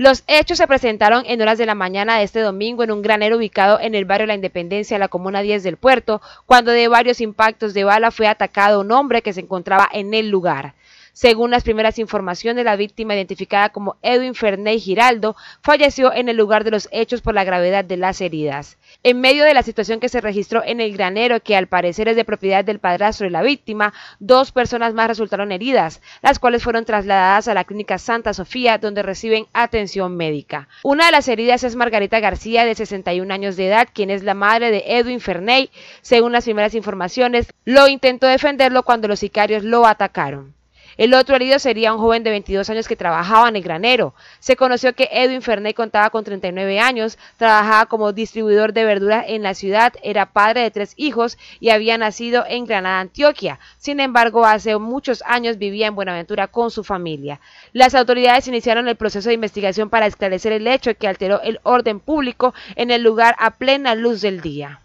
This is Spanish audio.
Los hechos se presentaron en horas de la mañana de este domingo en un granero ubicado en el barrio La Independencia, la comuna 10 del puerto, cuando de varios impactos de bala fue atacado un hombre que se encontraba en el lugar. Según las primeras informaciones, la víctima identificada como Edwin Ferney Giraldo falleció en el lugar de los hechos por la gravedad de las heridas. En medio de la situación que se registró en el granero, que al parecer es de propiedad del padrastro de la víctima, dos personas más resultaron heridas, las cuales fueron trasladadas a la clínica Santa Sofía, donde reciben atención médica. Una de las heridas es Margarita García, de 61 años de edad, quien es la madre de Edwin Ferney. Según las primeras informaciones, lo intentó defenderlo cuando los sicarios lo atacaron. El otro herido sería un joven de 22 años que trabajaba en el granero. Se conoció que Edwin Fernet contaba con 39 años, trabajaba como distribuidor de verduras en la ciudad, era padre de tres hijos y había nacido en Granada, Antioquia. Sin embargo, hace muchos años vivía en Buenaventura con su familia. Las autoridades iniciaron el proceso de investigación para esclarecer el hecho que alteró el orden público en el lugar a plena luz del día.